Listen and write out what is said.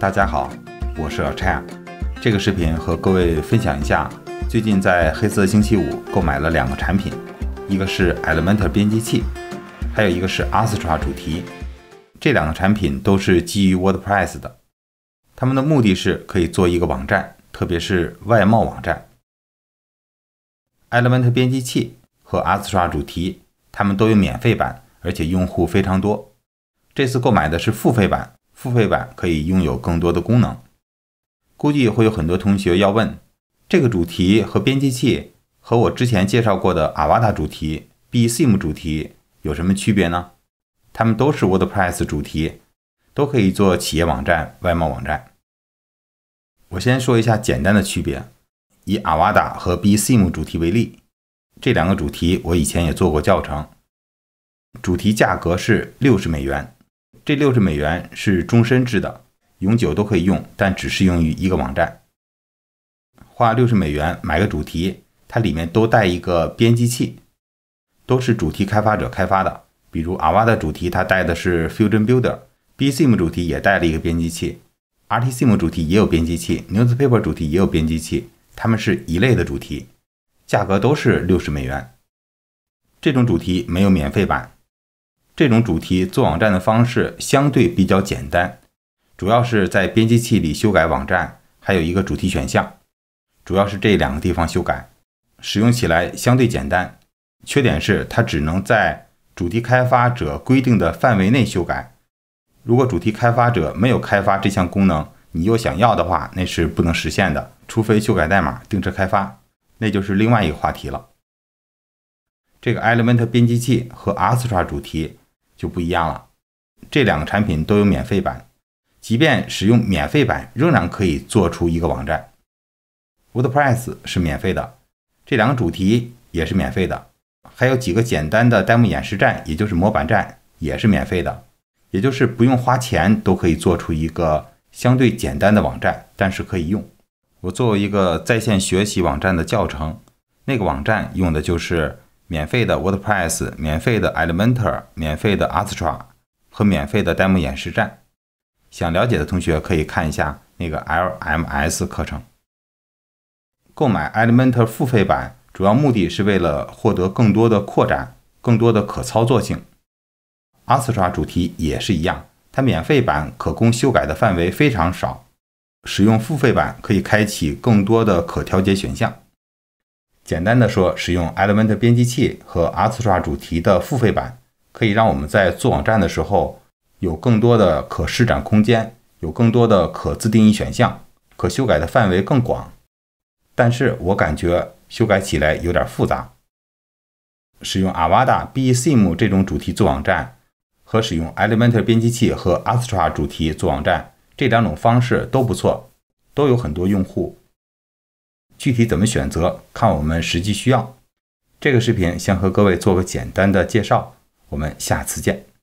大家好，我是老拆。这个视频和各位分享一下，最近在黑色星期五购买了两个产品，一个是 Element 编辑器，还有一个是 Astra 主题。这两个产品都是基于 WordPress 的，他们的目的是可以做一个网站，特别是外贸网站。Element 编辑器和 Astra 主题，它们都有免费版，而且用户非常多。这次购买的是付费版。付费版可以拥有更多的功能。估计会有很多同学要问，这个主题和编辑器和我之前介绍过的阿瓦达主题、B s i m 主题有什么区别呢？它们都是 WordPress 主题，都可以做企业网站、外贸网站。我先说一下简单的区别，以阿瓦达和 B s i m 主题为例，这两个主题我以前也做过教程。主题价格是六十美元。这六十美元是终身制的，永久都可以用，但只适用于一个网站。花六十美元买个主题，它里面都带一个编辑器，都是主题开发者开发的。比如阿瓦的主题，它带的是 Fusion b u i l d e r b i m 主题也带了一个编辑器；RTSim 主题也有编辑器；Newspaper 主题也有编辑器。它们是一类的主题，价格都是六十美元。这种主题没有免费版。这种主题做网站的方式相对比较简单，主要是在编辑器里修改网站，还有一个主题选项，主要是这两个地方修改，使用起来相对简单。缺点是它只能在主题开发者规定的范围内修改，如果主题开发者没有开发这项功能，你又想要的话，那是不能实现的，除非修改代码定制开发，那就是另外一个话题了。这个 Element 编辑器和 Astra 主题。就不一样了。这两个产品都有免费版，即便使用免费版，仍然可以做出一个网站。WordPress 是免费的，这两个主题也是免费的，还有几个简单的 demo 演示站，也就是模板站，也是免费的，也就是不用花钱都可以做出一个相对简单的网站，但是可以用。我作为一个在线学习网站的教程，那个网站用的就是。免费的 WordPress，免费的 Elementor，免费的 Astra 和免费的 demo 演示站，想了解的同学可以看一下那个 LMS 课程。购买 Elementor 付费版主要目的是为了获得更多的扩展，更多的可操作性。Astra 主题也是一样，它免费版可供修改的范围非常少，使用付费版可以开启更多的可调节选项。简单的说，使用 Element 编辑器和 Astra 主题的付费版，可以让我们在做网站的时候有更多的可施展空间，有更多的可自定义选项，可修改的范围更广。但是我感觉修改起来有点复杂。使用 a v a d a b e s i m 这种主题做网站，和使用 Element 编辑器和 Astra 主题做网站，这两种方式都不错，都有很多用户。具体怎么选择，看我们实际需要。这个视频先和各位做个简单的介绍，我们下次见。